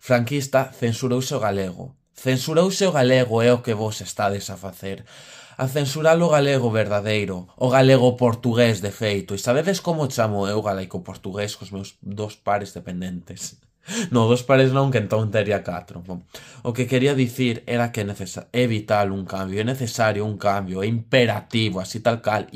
franquista censurouse o galego. Censurouse o galego é o que vos estades a facer. A censurar o galego verdadeiro, o galego portugués de feito. E sabedes como chamo eu galego portugués cos meus dos pares dependentes? No, dos pares non, que entón teria catro. Bom, o que quería dicir era que é, vital un cambio, é necesario un cambio, é imperativo, así tal cal,